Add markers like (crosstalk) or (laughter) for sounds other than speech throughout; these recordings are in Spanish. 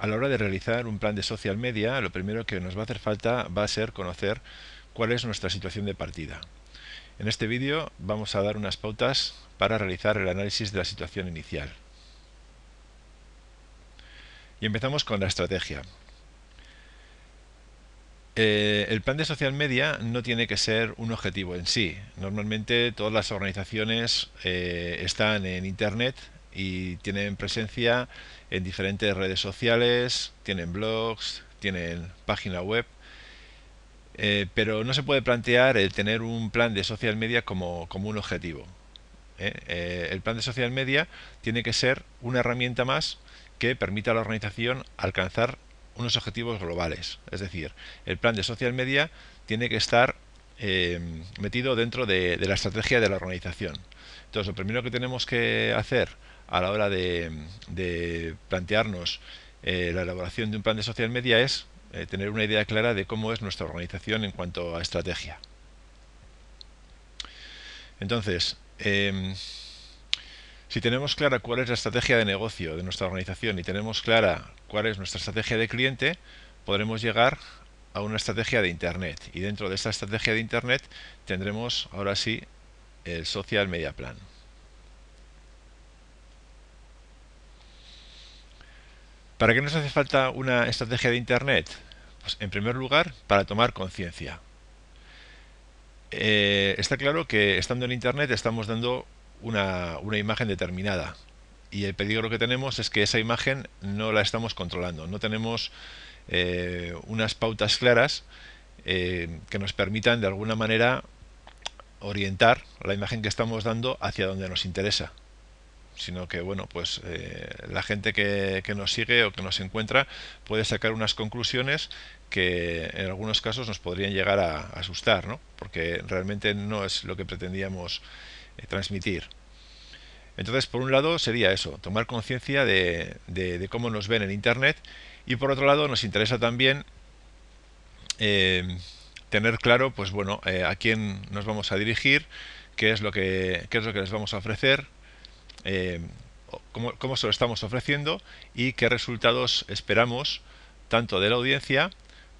a la hora de realizar un plan de social media, lo primero que nos va a hacer falta va a ser conocer cuál es nuestra situación de partida. En este vídeo vamos a dar unas pautas para realizar el análisis de la situación inicial. Y empezamos con la estrategia. Eh, el plan de social media no tiene que ser un objetivo en sí. Normalmente todas las organizaciones eh, están en Internet y tienen presencia en diferentes redes sociales, tienen blogs, tienen página web, eh, pero no se puede plantear el tener un plan de social media como, un objetivo. ¿eh? Eh, el plan de social media tiene que ser una herramienta más que permita a la organización alcanzar unos objetivos globales. Es decir, el plan de social media tiene que estar metido dentro de la estrategia de la organización. Entonces, lo primero que tenemos que hacer a la hora de, plantearnos eh, la elaboración de un plan de social media es eh, tener una idea clara de cómo es nuestra organización en cuanto a estrategia. Entonces, em, si tenemos clara cuál es la estrategia de negocio de nuestra organización y tenemos clara cuál es nuestra estrategia de cliente, podremos llegar a una estrategia de Internet. Y dentro de esta estrategia de Internet tendremos ahora sí el Social Media Plan. ¿Para qué nos hace falta una estrategia de Internet? Pues en primer lugar, para tomar conciencia. Eh, está claro que estando en Internet estamos dando una, imagen determinada y el peligro que tenemos es que esa imagen no la estamos controlando, no tenemos eh, unas pautas claras eh, que nos permitan de alguna manera orientar la imagen que estamos dando hacia donde nos interesa sino que bueno, pues eh, la gente que, nos sigue o que nos encuentra puede sacar unas conclusiones que en algunos casos nos podrían llegar a, asustar, ¿no? porque realmente no es lo que pretendíamos eh, transmitir. Entonces, por un lado sería eso, tomar conciencia de, cómo nos ven en Internet y por otro lado nos interesa también eh, tener claro, pues bueno, a quién nos vamos a dirigir, qué es lo que, qué es lo que les vamos a ofrecer, eh, cómo, se lo estamos ofreciendo y qué resultados esperamos tanto de la audiencia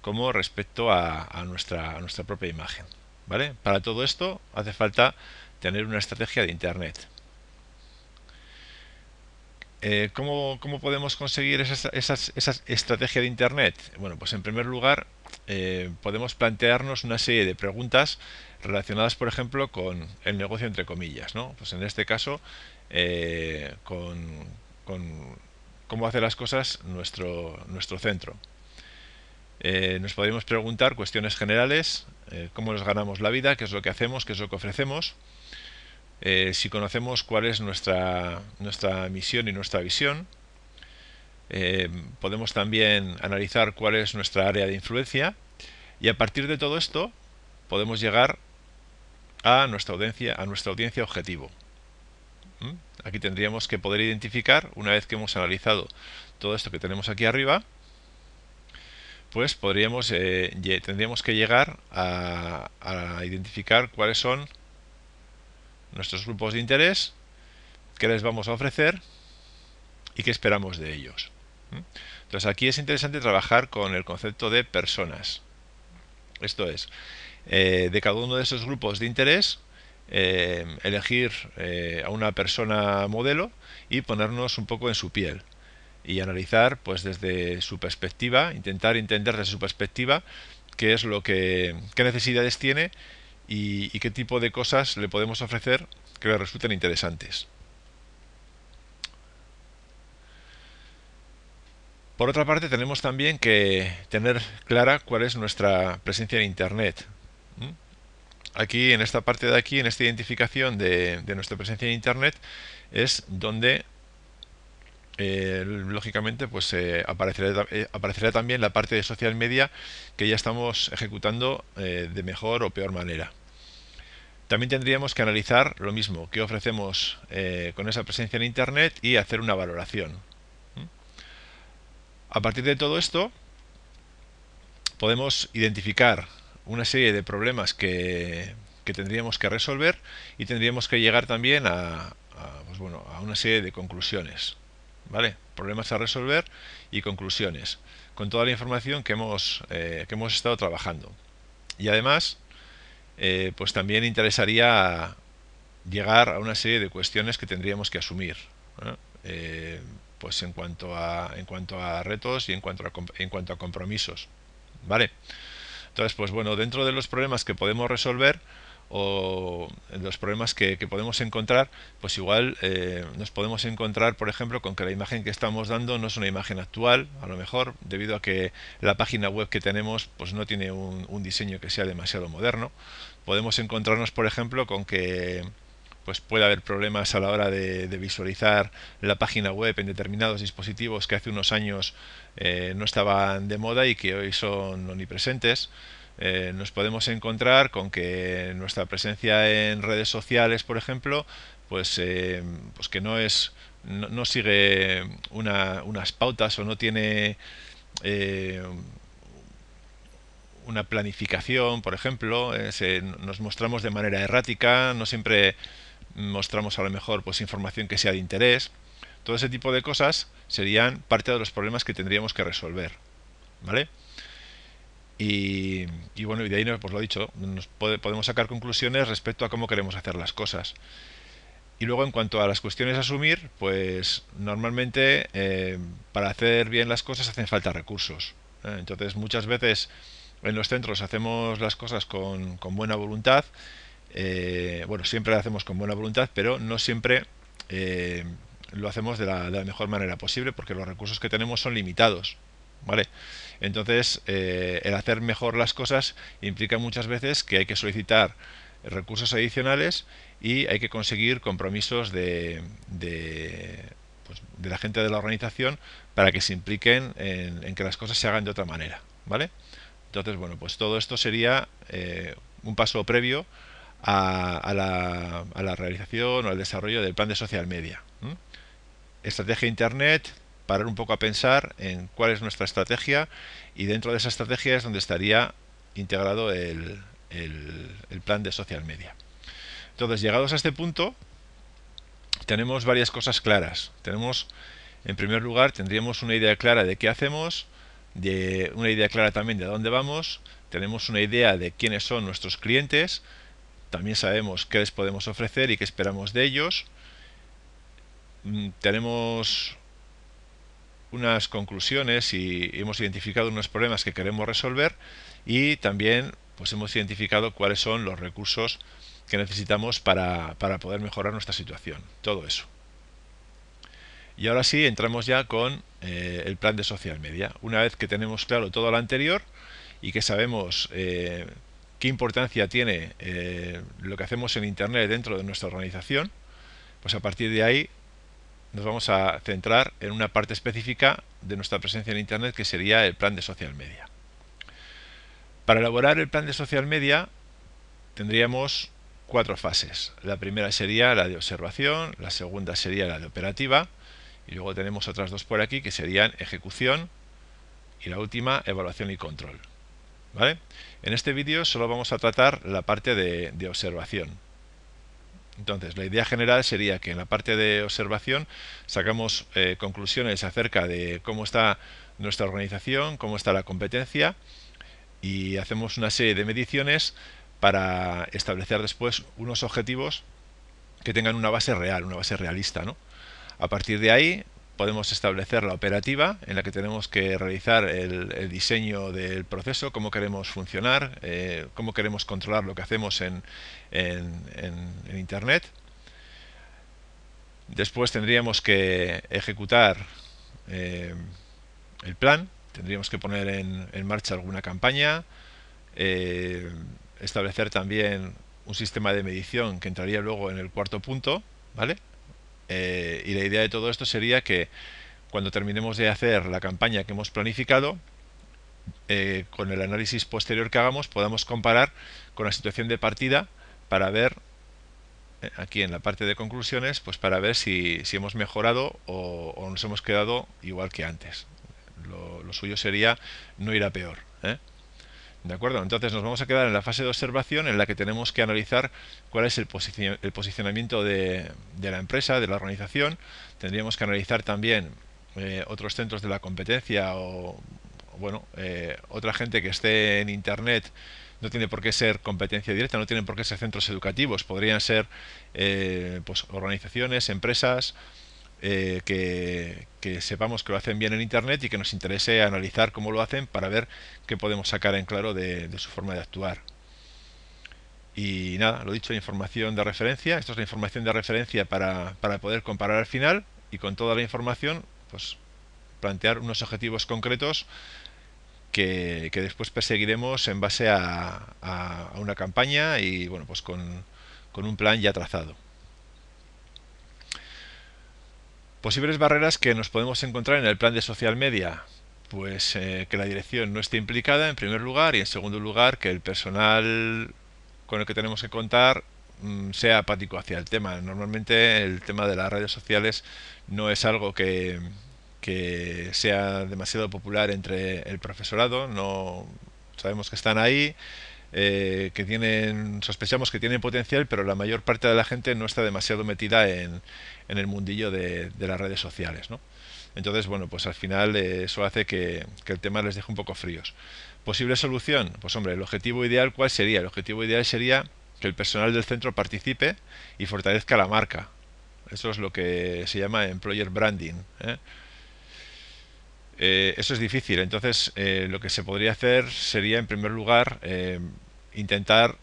como respecto a, nuestra, propia imagen. ¿vale? Para todo esto hace falta tener una estrategia de Internet. Eh, ¿cómo, podemos conseguir esa, estrategia de Internet? Bueno, pues en primer lugar eh, podemos plantearnos una serie de preguntas relacionadas, por ejemplo, con el negocio entre comillas. Pues en este caso, eh, con, cómo hace las cosas nuestro, nuestro centro. Eh, nos podemos preguntar cuestiones generales, eh, cómo nos ganamos la vida, qué es lo que hacemos, qué es lo que ofrecemos, si conocemos cuál es nuestra, nuestra misión y nuestra visión. podemos también analizar cuál es nuestra área de influencia y a partir de todo esto podemos llegar a nuestra audiencia, a nuestra audiencia objetivo. Aquí tendríamos que poder identificar, una vez que hemos analizado todo esto que tenemos aquí arriba, pues podríamos, eh, tendríamos que llegar a, identificar cuáles son nuestros grupos de interés, qué les vamos a ofrecer y qué esperamos de ellos. Entonces aquí es interesante trabajar con el concepto de personas. Esto es, eh, de cada uno de esos grupos de interés eh, elegir eh, a una persona modelo y ponernos un poco en su piel y analizar pues desde su perspectiva, intentar entender desde su perspectiva qué es lo que, qué necesidades tiene y, qué tipo de cosas le podemos ofrecer que le resulten interesantes. Por otra parte, tenemos también que tener clara cuál es nuestra presencia en Internet aquí en esta parte de aquí, en esta identificación de, nuestra presencia en Internet, es donde eh, lógicamente pues eh, aparecerá, eh, aparecerá, también la parte de social media que ya estamos ejecutando de mejor o peor manera. También tendríamos que analizar lo mismo, qué ofrecemos con esa presencia en Internet y hacer una valoración. A partir de todo esto, podemos identificar una serie de problemas que, tendríamos que resolver y tendríamos que llegar también a, pues bueno, a una serie de conclusiones. ¿Vale? Problemas a resolver y conclusiones. Con toda la información que hemos, eh, que hemos estado trabajando. Y además, eh, pues también interesaría llegar a una serie de cuestiones que tendríamos que asumir. Eh, pues en cuanto a en cuanto a retos y en cuanto a, en cuanto a compromisos. ¿Vale? Entonces, pues bueno, dentro de los problemas que podemos resolver o los problemas que, podemos encontrar, pues igual eh, nos podemos encontrar, por ejemplo, con que la imagen que estamos dando no es una imagen actual, a lo mejor, debido a que la página web que tenemos pues no tiene un diseño que sea demasiado moderno. Podemos encontrarnos, por ejemplo, con que pues puede haber problemas a la hora de, visualizar la página web en determinados dispositivos que hace unos años eh, no estaban de moda y que hoy son omnipresentes. Eh, nos podemos encontrar con que nuestra presencia en redes sociales, por ejemplo, pues, eh, pues que no es no, sigue unas pautas o no tiene una planificación, por ejemplo, nos mostramos de manera errática, no siempre mostramos a lo mejor pues información que sea de interés. Todo ese tipo de cosas serían parte de los problemas que tendríamos que resolver. ¿Vale? Y, bueno, y de ahí, pues lo he dicho, nos podemos sacar conclusiones respecto a cómo queremos hacer las cosas. Y luego en cuanto a las cuestiones a asumir, pues normalmente eh, para hacer bien las cosas hacen falta recursos. ¿eh? Entonces muchas veces en los centros hacemos las cosas con, con buena voluntad eh, bueno, siempre lo hacemos con buena voluntad, pero no siempre eh, lo hacemos de la, mejor manera posible porque los recursos que tenemos son limitados. ¿Vale? Entonces, eh, el hacer mejor las cosas implica muchas veces que hay que solicitar recursos adicionales y hay que conseguir compromisos pues, de, la gente de la organización para que se impliquen en, en, que las cosas se hagan de otra manera. ¿Vale? Entonces, bueno, pues todo esto sería un paso previo a, la, realización o al desarrollo del plan de social media. Estrategia Internet, parar un poco a pensar en cuál es nuestra estrategia y dentro de esa estrategia es donde estaría integrado el, el plan de social media. Entonces, llegados a este punto, tenemos varias cosas claras. Tenemos, en primer lugar, tendríamos una idea clara de qué hacemos, de una idea clara también de dónde vamos, tenemos una idea de quiénes son nuestros clientes, también sabemos qué les podemos ofrecer y qué esperamos de ellos. Mm, tenemos unas conclusiones y hemos identificado unos problemas que queremos resolver y también pues hemos identificado cuáles son los recursos que necesitamos para, poder mejorar nuestra situación. Todo eso. Y ahora sí, entramos ya con eh, el plan de social media. Una vez que tenemos claro todo lo anterior y que sabemos eh, qué importancia tiene eh, lo que hacemos en Internet dentro de nuestra organización, pues a partir de ahí nos vamos a centrar en una parte específica de nuestra presencia en Internet que sería el plan de social media. Para elaborar el plan de social media tendríamos cuatro fases. La primera sería la de observación, la segunda sería la de operativa y luego tenemos otras dos por aquí que serían ejecución y la última evaluación y control. En este vídeo solo vamos a tratar la parte de, observación. Entonces, la idea general sería que en la parte de observación sacamos eh, conclusiones acerca de cómo está nuestra organización, cómo está la competencia y hacemos una serie de mediciones para establecer después unos objetivos que tengan una base real, una base realista. A partir de ahí podemos establecer la operativa en la que tenemos que realizar el, diseño del proceso, cómo queremos funcionar, eh, cómo queremos controlar lo que hacemos en, Internet. Después tendríamos que ejecutar eh, el plan, tendríamos que poner en, marcha alguna campaña, eh, establecer también un sistema de medición que entraría luego en el cuarto punto, ¿vale? Eh, y la idea de todo esto sería que cuando terminemos de hacer la campaña que hemos planificado, eh, con el análisis posterior que hagamos podamos comparar con la situación de partida para ver eh, aquí en la parte de conclusiones pues para ver si, hemos mejorado o, nos hemos quedado igual que antes lo, suyo sería no ir a peor ¿De acuerdo? Entonces nos vamos a quedar en la fase de observación en la que tenemos que analizar cuál es el, posicionamiento de, la empresa, de la organización. Tendríamos que analizar también eh, otros centros de la competencia o, bueno, eh, otra gente que esté en Internet no tiene por qué ser competencia directa, no tienen por qué ser centros educativos, podrían ser eh, pues, organizaciones, empresas, eh, que, sepamos que lo hacen bien en Internet y que nos interese analizar cómo lo hacen para ver qué podemos sacar en claro de, su forma de actuar. Y nada, lo dicho, información de referencia. Esto es la información de referencia para, poder comparar al final y con toda la información, pues plantear unos objetivos concretos que, después perseguiremos en base a, una campaña y bueno pues con un plan ya trazado. Posibles barreras que nos podemos encontrar en el plan de social media. Pues eh, que la dirección no esté implicada en primer lugar y en segundo lugar que el personal con el que tenemos que contar mm, sea apático hacia el tema. Normalmente el tema de las redes sociales no es algo que, que sea demasiado popular entre el profesorado, no sabemos que están ahí, eh, que tienen, sospechamos que tienen potencial, pero la mayor parte de la gente no está demasiado metida en, el mundillo de, las redes sociales, Entonces, bueno, pues al final eh, eso hace que, el tema les deje un poco fríos. ¿Posible solución? Pues hombre, el objetivo ideal, ¿cuál sería? El objetivo ideal sería que el personal del centro participe y fortalezca la marca. Eso es lo que se llama employer branding. ¿eh? Eh, eso es difícil. Entonces, eh, lo que se podría hacer sería, en primer lugar, eh, intentar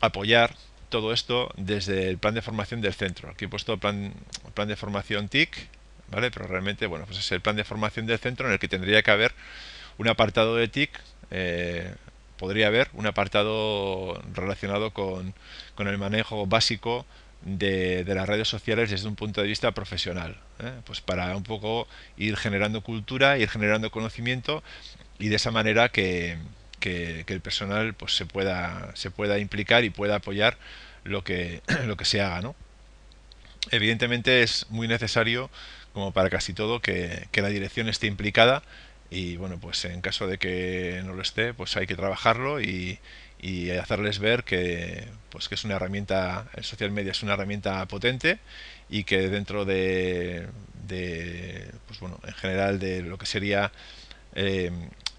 apoyar todo esto desde el plan de formación del centro. Aquí he puesto plan, plan de formación TIC, ¿vale? Pero realmente, bueno, pues es el plan de formación del centro en el que tendría que haber un apartado de TIC podría haber un apartado relacionado con, con, el manejo básico de, las redes sociales desde un punto de vista profesional, ¿eh? pues para un poco ir generando cultura, ir generando conocimiento y de esa manera que, el personal pues se pueda se pueda implicar y pueda apoyar lo que (clears throat) lo que se haga, ¿no? Evidentemente es muy necesario, como para casi todo, que, que la dirección esté implicada y bueno pues en caso de que no lo esté, pues hay que trabajarlo y, y hacerles ver que, pues, que es una herramienta, el social media es una herramienta potente y que dentro de, pues bueno, en general de lo que sería eh,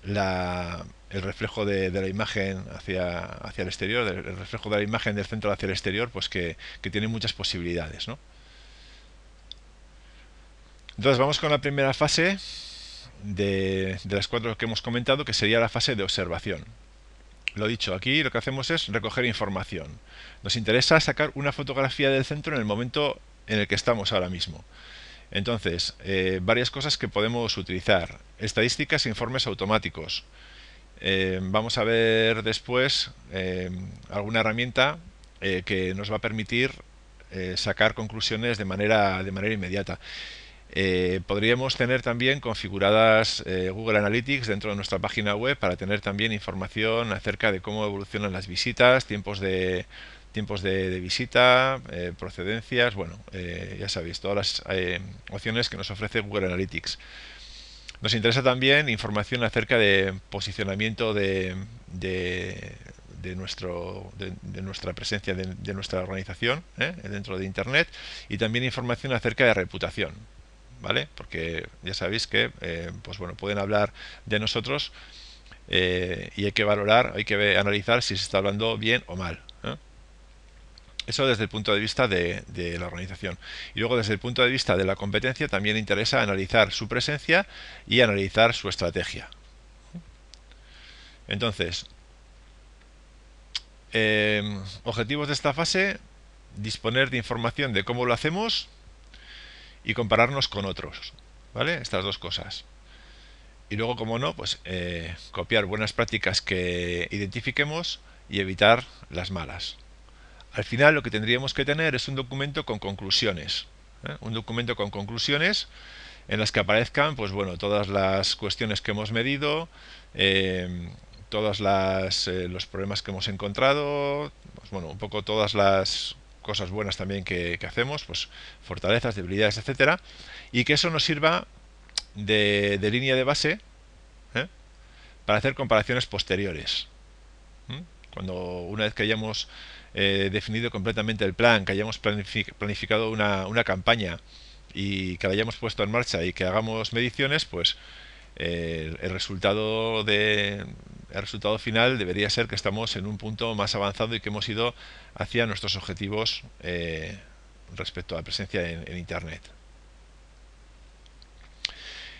la, el reflejo de, la imagen hacia, hacia el exterior, el reflejo de la imagen del centro hacia el exterior, pues que, tiene muchas posibilidades. ¿no? Entonces vamos con la primera fase de las cuatro que hemos comentado, que sería la fase de observación. Lo dicho, aquí lo que hacemos es recoger información. Nos interesa sacar una fotografía del centro en el momento en el que estamos ahora mismo. Entonces, eh, varias cosas que podemos utilizar. Estadísticas e informes automáticos. Eh, vamos a ver después eh, alguna herramienta que nos va a permitir sacar conclusiones de manera, de manera inmediata. Eh, podríamos tener también configuradas eh, Google Analytics dentro de nuestra página web para tener también información acerca de cómo evolucionan las visitas, tiempos de tiempos de, visita, eh, procedencias, bueno, ya sabéis, todas las opciones que nos ofrece Google Analytics. Nos interesa también información acerca de posicionamiento de, de, nuestro, de, nuestra presencia, de, nuestra organización dentro de Internet y también información acerca de reputación. ¿vale? Porque ya sabéis que, eh, pues bueno, pueden hablar de nosotros eh, y hay que valorar, hay que analizar si se está hablando bien o mal. Eso desde el punto de vista de, de, la organización. Y luego desde el punto de vista de la competencia también interesa analizar su presencia y analizar su estrategia. Entonces, eh, objetivos de esta fase, disponer de información de cómo lo hacemos, y compararnos con otros. ¿Vale? Estas dos cosas. Y luego, como no, pues eh, copiar buenas prácticas que identifiquemos y evitar las malas. Al final lo que tendríamos que tener es un documento con conclusiones. ¿eh? Un documento con conclusiones en las que aparezcan pues bueno, todas las cuestiones que hemos medido, eh, todos los problemas que hemos encontrado, pues, bueno, un poco todas las cosas buenas también que, hacemos, pues fortalezas, debilidades, etcétera, y que eso nos sirva de, línea de base ¿eh? para hacer comparaciones posteriores. Cuando una vez que hayamos eh, definido completamente el plan, que hayamos planificado una, campaña y que la hayamos puesto en marcha y que hagamos mediciones, pues eh, el resultado de, el resultado final debería ser que estamos en un punto más avanzado y que hemos ido hacia nuestros objetivos eh, respecto a la presencia en, Internet.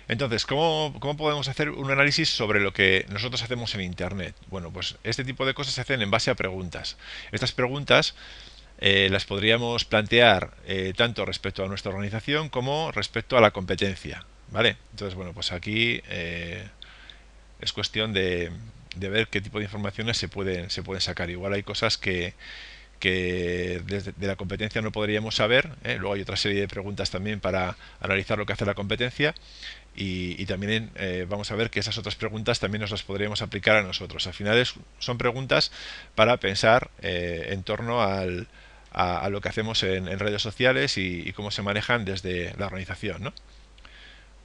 Entonces, ¿cómo, podemos hacer un análisis sobre lo que nosotros hacemos en Internet? Bueno, pues este tipo de cosas se hacen en base a preguntas. Estas preguntas eh, las podríamos plantear eh, tanto respecto a nuestra organización como respecto a la competencia. ¿Vale? Entonces, bueno, pues aquí es cuestión de, de ver qué tipo de informaciones se pueden, se pueden sacar. Igual hay cosas que, desde de la competencia no podríamos saber. ¿eh? Luego hay otra serie de preguntas también para analizar lo que hace la competencia. Y, también eh, vamos a ver que esas otras preguntas también nos las podríamos aplicar a nosotros. Al final son preguntas para pensar eh, en torno al, a, lo que hacemos en, redes sociales y, y, cómo se manejan desde la organización. ¿no?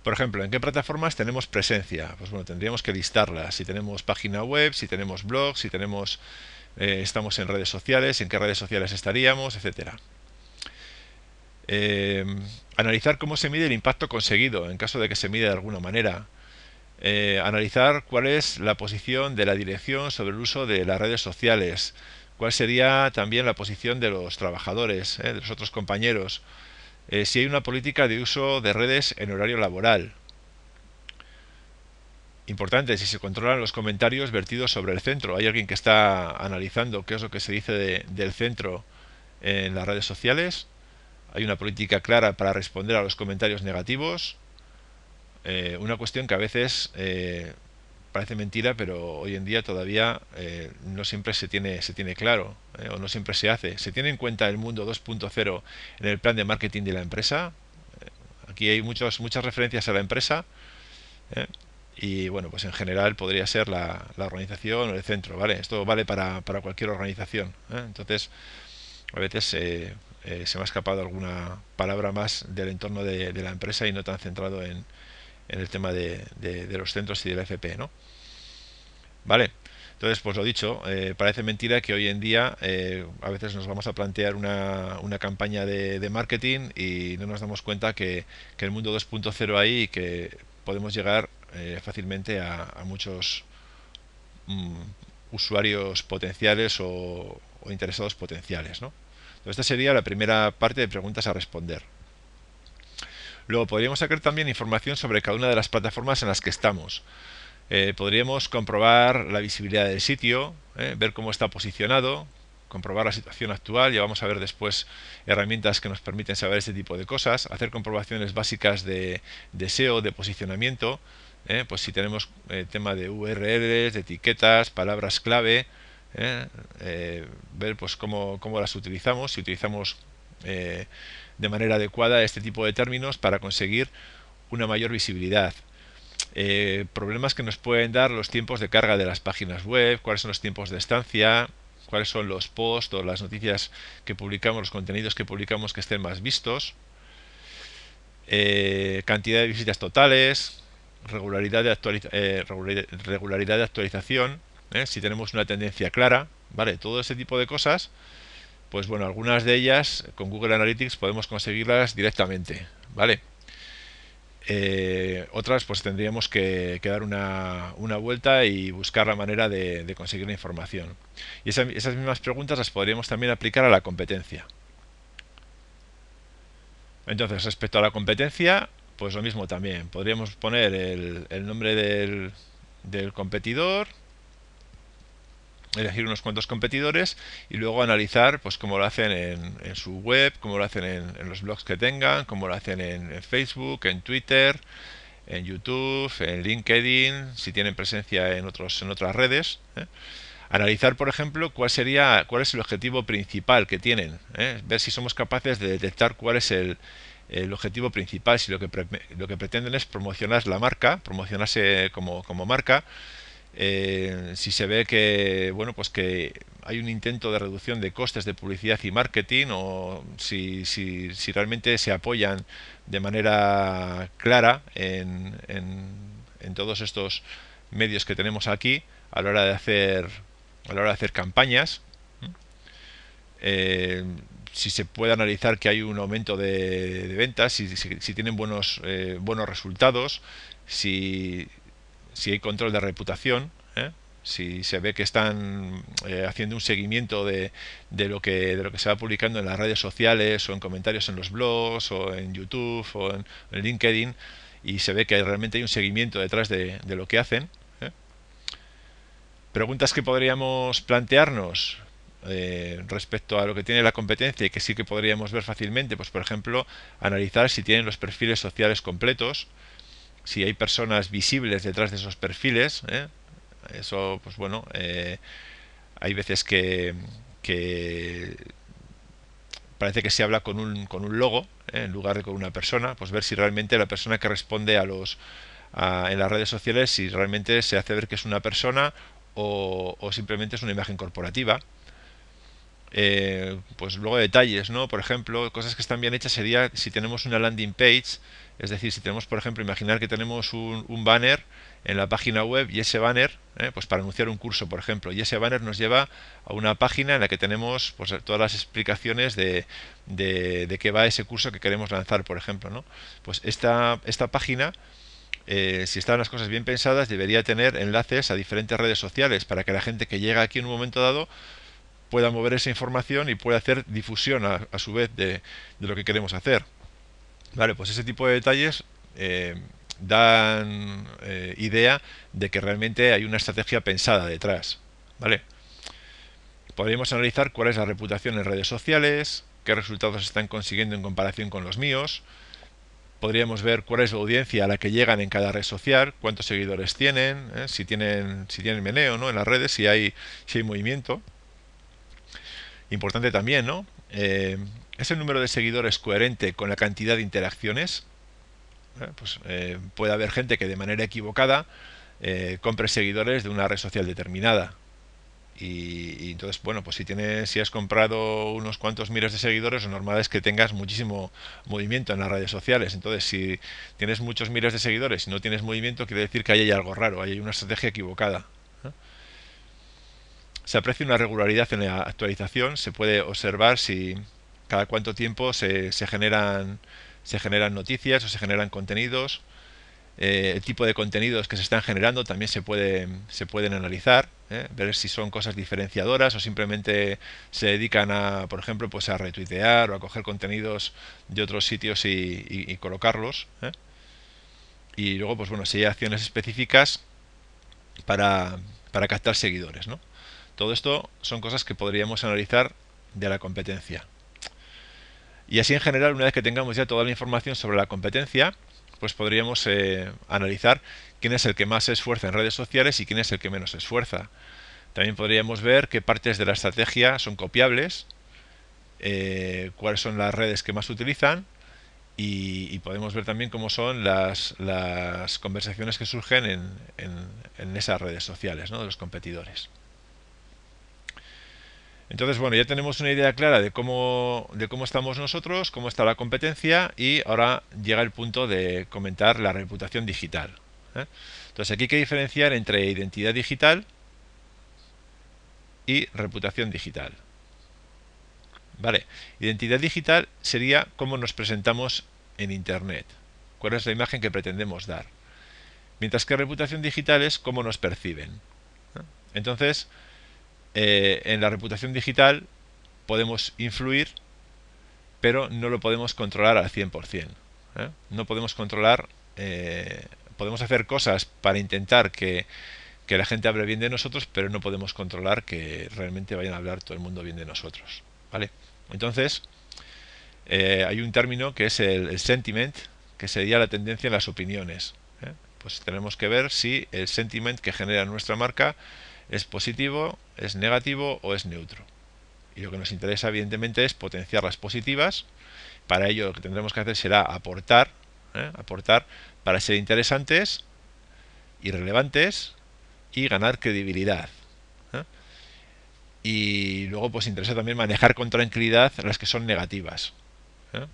Por ejemplo, ¿en qué plataformas tenemos presencia? Pues bueno, tendríamos que listarlas. Si tenemos página web, si tenemos blog, si tenemos eh, estamos en redes sociales, en qué redes sociales estaríamos, etcétera. Em, analizar cómo se mide el impacto conseguido, en caso de que se mide de alguna manera. Eh, analizar cuál es la posición de la dirección sobre el uso de las redes sociales. Cuál sería también la posición de los trabajadores, eh, de los otros compañeros. Eh, si hay una política de uso de redes en horario laboral. Importante, si se controlan los comentarios vertidos sobre el centro. Hay alguien que está analizando qué es lo que se dice del centro en las redes sociales. Hay una política clara para responder a los comentarios negativos. Eh, una cuestión que a veces eh, parece mentira, pero hoy en día todavía eh, no siempre se tiene, se tiene claro eh, o no siempre se hace. ¿Se tiene en cuenta el mundo 2.0 en el plan de marketing de la empresa? Eh, aquí hay muchos, muchas referencias a la empresa y bueno, pues en general podría ser la, organización o el centro, ¿vale? Esto vale para, para cualquier organización. Entonces, a veces se me ha escapado alguna palabra más del entorno de, de, la empresa y no tan centrado en, en el tema de, los centros y del FP, ¿no? Vale, entonces, pues lo dicho, eh, parece mentira que hoy en día eh, a veces nos vamos a plantear una, campaña de, marketing y no nos damos cuenta que, el mundo 2.0 ahí y que podemos llegar eh, fácilmente a, muchos mm, usuarios potenciales o, o interesados potenciales. ¿no? Entonces, esta sería la primera parte de preguntas a responder. Luego podríamos sacar también información sobre cada una de las plataformas en las que estamos. Eh, podríamos comprobar la visibilidad del sitio, eh, ver cómo está posicionado, comprobar la situación actual, ya vamos a ver después herramientas que nos permiten saber este tipo de cosas, hacer comprobaciones básicas de, deseo, de posicionamiento, eh, pues si tenemos tema de URLs, de etiquetas, palabras clave, ver pues cómo, cómo las utilizamos, si utilizamos eh, de manera adecuada este tipo de términos para conseguir una mayor visibilidad. Eh, problemas que nos pueden dar los tiempos de carga de las páginas web, cuáles son los tiempos de estancia, cuáles son los posts o las noticias que publicamos, los contenidos que publicamos que estén más vistos, eh, cantidad de visitas totales, regularidad de, regularidad de actualización, si tenemos una tendencia clara, ¿vale? Todo ese tipo de cosas pues bueno, algunas de ellas con Google Analytics podemos conseguirlas directamente, ¿vale? Eh, otras pues tendríamos que, dar una, vuelta y buscar la manera de, conseguir la información. Y esas mismas preguntas las podríamos también aplicar a la competencia. Entonces, respecto a la competencia, pues lo mismo también. Podríamos poner el, nombre del competidor, elegir unos cuantos competidores y luego analizar pues cómo lo hacen en, su web, cómo lo hacen en, los blogs que tengan, cómo lo hacen en, Facebook, en Twitter, en YouTube, en LinkedIn, si tienen presencia en otros en otras redes. ¿eh? Analizar, por ejemplo, cuál sería cuál es el objetivo principal que tienen, ¿eh? ver si somos capaces de detectar cuál es el, el objetivo principal, si lo que, lo que pretenden es promocionar la marca, promocionarse como, como marca, eh, si se ve que bueno pues que hay un intento de reducción de costes de publicidad y marketing o si, realmente se apoyan de manera clara en, en, todos estos medios que tenemos aquí a la hora de hacer a la hora de hacer campañas eh, si se puede analizar que hay un aumento de, ventas si, tienen buenos eh, buenos resultados si, si hay control de reputación, ¿eh? si se ve que están eh, haciendo un seguimiento de, de, lo que, de lo que se va publicando en las redes sociales o en comentarios en los blogs o en YouTube o en, LinkedIn y se ve que realmente hay un seguimiento detrás de, lo que hacen. ¿eh? Preguntas que podríamos plantearnos respecto a lo que tiene la competencia y que sí que podríamos ver fácilmente, pues por ejemplo, analizar si tienen los perfiles sociales completos, si hay personas visibles detrás de esos perfiles, ¿eh? eso, pues bueno, eh, hay veces que, parece que se habla con un, con un logo ¿eh? en lugar de con una persona, pues ver si realmente la persona que responde a los en las redes sociales, si realmente se hace ver que es una persona o, o simplemente es una imagen corporativa. pues luego detalles, ¿no? Por ejemplo, cosas que están bien hechas sería si tenemos una landing page es decir, si tenemos, por ejemplo, imaginar que tenemos un, banner en la página web y ese banner, eh, pues para anunciar un curso, por ejemplo, y ese banner nos lleva a una página en la que tenemos pues, todas las explicaciones de, de, qué va ese curso que queremos lanzar, por ejemplo. ¿no? Pues esta, esta página, eh, si están las cosas bien pensadas, debería tener enlaces a diferentes redes sociales para que la gente que llega aquí en un momento dado pueda mover esa información y pueda hacer difusión a, a su vez de, de lo que queremos hacer. Vale, pues ese tipo de detalles eh, dan eh, idea de que realmente hay una estrategia pensada detrás. ¿Vale? Podríamos analizar cuál es la reputación en redes sociales, qué resultados están consiguiendo en comparación con los míos. Podríamos ver cuál es la audiencia a la que llegan en cada red social, cuántos seguidores tienen, ¿eh? si tienen, si tienen meneo ¿no? en las redes, si hay, si hay movimiento. Importante también, ¿no? ¿Es el número de seguidores coherente con la cantidad de interacciones? Eh, pues, eh, puede haber gente que de manera equivocada eh, compre seguidores de una red social determinada. Y, entonces, bueno, pues si tienes, si has comprado unos cuantos miles de seguidores, lo normal es que tengas muchísimo movimiento en las redes sociales. Entonces, si tienes muchos miles de seguidores y no tienes movimiento, quiere decir que ahí hay algo raro, hay una estrategia equivocada se aprecia una regularidad en la actualización, se puede observar si cada cuánto tiempo se, generan, se generan noticias o se generan contenidos. Eh, el tipo de contenidos que se están generando también se, se pueden analizar, ¿eh? ver si son cosas diferenciadoras o simplemente se dedican a, por ejemplo, pues a retuitear o a coger contenidos de otros sitios y, colocarlos. ¿eh? Y luego, pues bueno, si hay acciones específicas para, para captar seguidores. Todo esto son cosas que podríamos analizar de la competencia. Y así en general, una vez que tengamos ya toda la información sobre la competencia, pues podríamos eh, analizar quién es el que más se esfuerza en redes sociales y quién es el que menos se esfuerza. También podríamos ver qué partes de la estrategia son copiables, eh, cuáles son las redes que más utilizan y, podemos ver también cómo son las, conversaciones que surgen en, en esas redes sociales ¿no? de los competidores. Entonces, bueno, ya tenemos una idea clara de cómo, de cómo estamos nosotros, cómo está la competencia y ahora llega el punto de comentar la reputación digital. ¿eh? Entonces, aquí hay que diferenciar entre identidad digital y reputación digital. Vale, identidad digital sería cómo nos presentamos en Internet, cuál es la imagen que pretendemos dar. Mientras que reputación digital es cómo nos perciben. ¿eh? Entonces, eh, en la reputación digital podemos influir, pero no lo podemos controlar al 100%. ¿eh? No podemos controlar, eh, podemos hacer cosas para intentar que, la gente hable bien de nosotros, pero no podemos controlar que realmente vayan a hablar todo el mundo bien de nosotros. ¿vale? Entonces, eh, hay un término que es el, sentiment, que sería la tendencia en las opiniones. Pues tenemos que ver si el sentiment que genera nuestra marca es positivo, es negativo o es neutro. Y lo que nos interesa evidentemente es potenciar las positivas. Para ello lo que tendremos que hacer será aportar, ¿eh? aportar para ser interesantes y relevantes y ganar credibilidad. ¿eh? Y luego pues interesa también manejar con tranquilidad las que son negativas. ¿eh?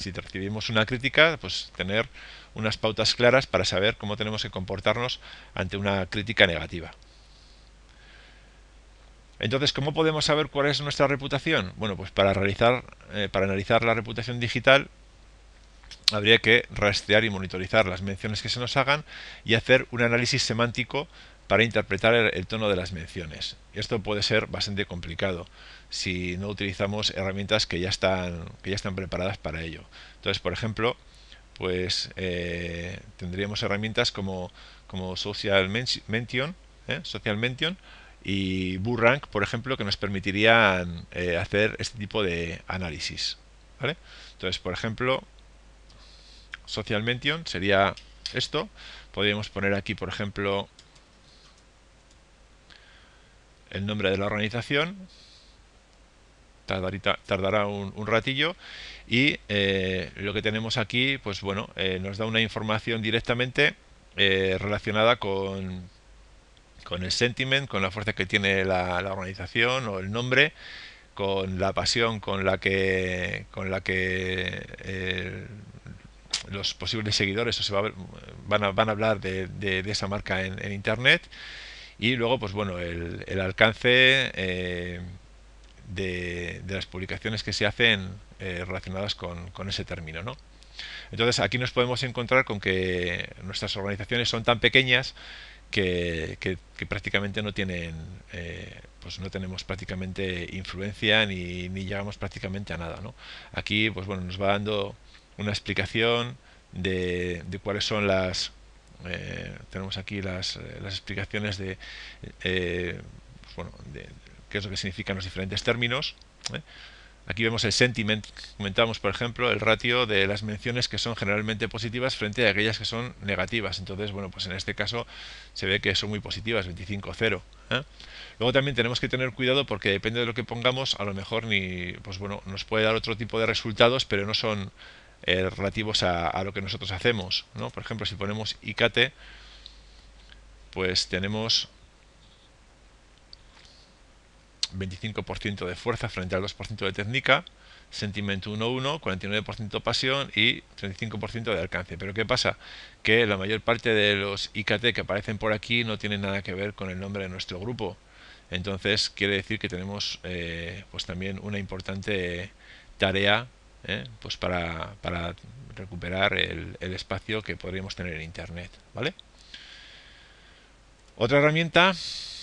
si recibimos una crítica, pues tener unas pautas claras para saber cómo tenemos que comportarnos ante una crítica negativa. Entonces, ¿cómo podemos saber cuál es nuestra reputación? Bueno, pues para, realizar, eh, para analizar la reputación digital habría que rastrear y monitorizar las menciones que se nos hagan y hacer un análisis semántico para interpretar el, tono de las menciones. Esto puede ser bastante complicado si no utilizamos herramientas que ya están, que ya están preparadas para ello. Entonces, por ejemplo, pues eh, tendríamos herramientas como, como Social Mention, ¿eh? Social Mention y Burrank, por ejemplo, que nos permitirían eh, hacer este tipo de análisis. Entonces, por ejemplo, Social Mention sería esto. Podríamos poner aquí, por ejemplo, el nombre de la organización, tardará un, ratillo y eh, lo que tenemos aquí pues bueno eh, nos da una información directamente eh, relacionada con con el sentiment, con la fuerza que tiene la, organización o el nombre, con la pasión con la que con la que los posibles seguidores se va van, a, van a hablar de, de, esa marca en, internet y luego pues bueno el, el alcance de, las publicaciones que se hacen eh, relacionadas con, ese término. ¿no? Entonces aquí nos podemos encontrar con que nuestras organizaciones son tan pequeñas que, prácticamente no tienen, eh, pues no tenemos prácticamente influencia ni, llegamos prácticamente a nada. ¿no? Aquí, pues bueno, nos va dando una explicación de, cuáles son las eh, tenemos aquí las, explicaciones de, pues bueno, de qué es lo que significan los diferentes términos. ¿eh? Aquí vemos el sentiment, aumentamos por ejemplo el ratio de las menciones que son generalmente positivas frente a aquellas que son negativas. Entonces, bueno, pues en este caso se ve que son muy positivas, 25-0. ¿eh? Luego también tenemos que tener cuidado porque depende de lo que pongamos, a lo mejor ni, pues bueno, nos puede dar otro tipo de resultados, pero no son eh, relativos a, lo que nosotros hacemos. Por ejemplo, si ponemos ICATE, pues tenemos 25% de fuerza frente al 2% de técnica, sentimiento 1-1, 49% pasión y 35% de alcance. Pero ¿qué pasa? Que la mayor parte de los IKT que aparecen por aquí no tienen nada que ver con el nombre de nuestro grupo. Entonces quiere decir que tenemos eh, pues también una importante tarea eh, pues para, recuperar el, el, espacio que podríamos tener en Internet. ¿vale? Otra herramienta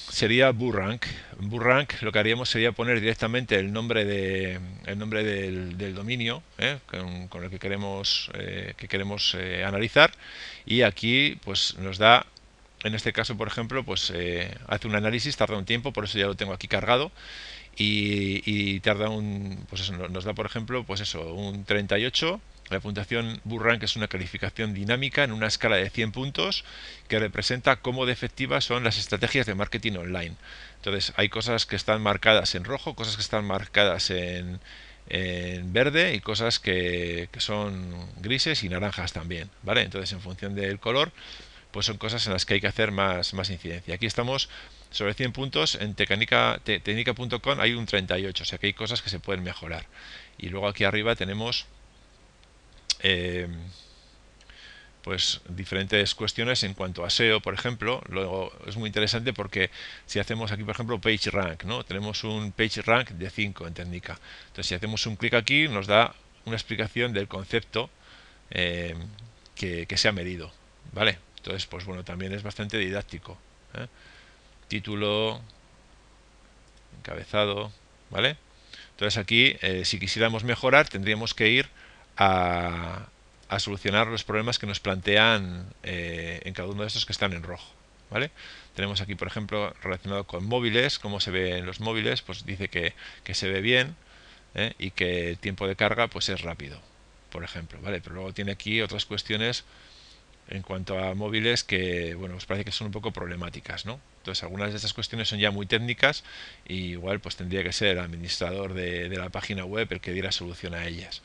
sería burrank. Burrank lo que haríamos sería poner directamente el nombre, de, el nombre del, del dominio ¿eh? con, con, el que queremos, eh, que queremos eh, analizar y aquí pues nos da, en este caso por ejemplo, pues hace un análisis, tarda un tiempo, por eso ya lo tengo aquí cargado y, y tarda un, pues eso, nos da por ejemplo pues eso, un 38 la puntuación Burrank es una calificación dinámica en una escala de 100 puntos que representa cómo de efectivas son las estrategias de marketing online. Entonces, hay cosas que están marcadas en rojo, cosas que están marcadas en, en verde y cosas que, son grises y naranjas también, ¿vale? Entonces, en función del color, pues son cosas en las que hay que hacer más, más incidencia. Aquí estamos sobre 100 puntos, en tecnica.com hay un 38, o sea que hay cosas que se pueden mejorar. Y luego aquí arriba tenemos Em, pues diferentes cuestiones en cuanto a SEO, por ejemplo. Luego es muy interesante porque si hacemos aquí, por ejemplo, page rank, ¿no? Tenemos un page rank de 5 en técnica. Entonces, si hacemos un clic aquí, nos da una explicación del concepto em, que, se ha medido. ¿Vale? Entonces, pues bueno, también es bastante didáctico. ¿eh? Título, encabezado, ¿vale? Entonces aquí, eh, si quisiéramos mejorar, tendríamos que ir a, solucionar los problemas que nos plantean eh, en cada uno de estos que están en rojo. ¿Vale? Tenemos aquí, por ejemplo, relacionado con móviles, cómo se ve en los móviles, pues dice que, se ve bien ¿eh? y que el tiempo de carga pues es rápido, por ejemplo, ¿vale? Pero luego tiene aquí otras cuestiones en cuanto a móviles que, bueno, os pues parece que son un poco problemáticas, ¿no? Entonces, algunas de estas cuestiones son ya muy técnicas y igual pues tendría que ser el administrador de, de la página web el que diera solución a ellas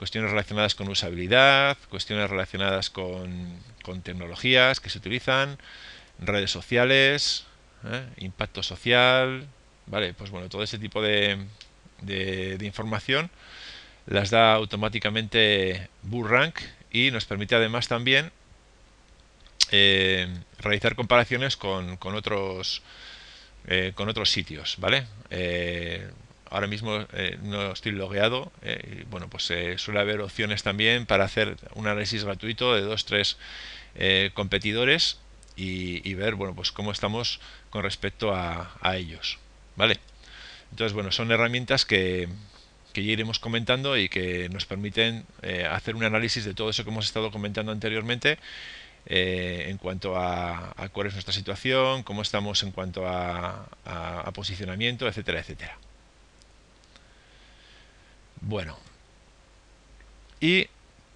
cuestiones relacionadas con usabilidad, cuestiones relacionadas con, tecnologías que se utilizan, redes sociales, ¿eh? impacto social, vale, pues bueno, todo ese tipo de, información las da automáticamente Burrank y nos permite además también eh, realizar comparaciones con, otros eh, con otros sitios, ¿vale? ahora mismo eh, no estoy logueado. Eh, bueno, pues eh, suele haber opciones también para hacer un análisis gratuito de dos, tres competidores y, ver, bueno, pues cómo estamos con respecto a, ellos. ¿Vale? Entonces, bueno, son herramientas que, ya iremos comentando y que nos permiten hacer un análisis de todo eso que hemos estado comentando anteriormente en cuanto a, cuál es nuestra situación, cómo estamos en cuanto a posicionamiento, etcétera, etcétera. Bueno. Y,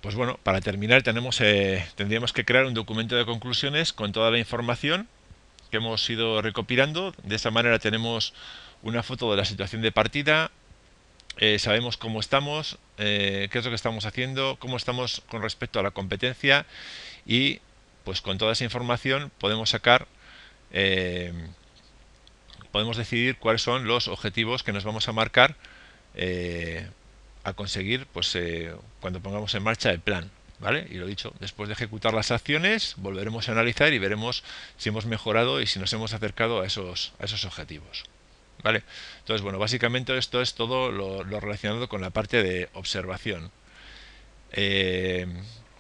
pues bueno, para terminar tenemos, eh, tendríamos que crear un documento de conclusiones con toda la información que hemos ido recopilando. De esa manera tenemos una foto de la situación de partida, eh, sabemos cómo estamos, eh, qué es lo que estamos haciendo, cómo estamos con respecto a la competencia y pues con toda esa información podemos sacar, podemos decidir cuáles son los objetivos que nos vamos a marcar a conseguir pues eh, cuando pongamos en marcha el plan. ¿Vale? Y lo dicho, después de ejecutar las acciones, volveremos a analizar y veremos si hemos mejorado y si nos hemos acercado a esos, a esos objetivos. ¿Vale? Entonces, bueno, básicamente esto es todo lo, relacionado con la parte de observación. Eh,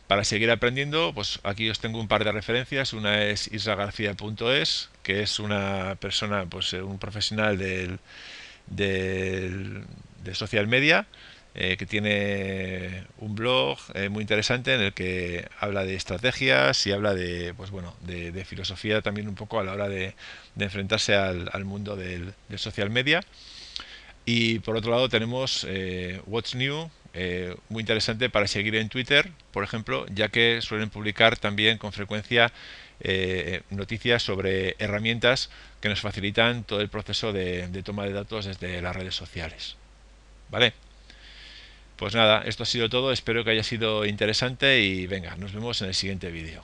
para seguir aprendiendo, pues aquí os tengo un par de referencias. Una es isragarcía.es, que es una persona, pues eh, un profesional del, de social media. Eh, que tiene un blog eh, muy interesante en el que habla de estrategias y habla de, pues bueno, de, filosofía también un poco a la hora de, enfrentarse al, mundo del, social media. Y por otro lado tenemos eh, What's New, muy interesante para seguir en Twitter, por ejemplo, ya que suelen publicar también con frecuencia noticias sobre herramientas que nos facilitan todo el proceso de, de, toma de datos desde las redes sociales. ¿Vale? Pues nada, esto ha sido todo, espero que haya sido interesante y venga, nos vemos en el siguiente vídeo.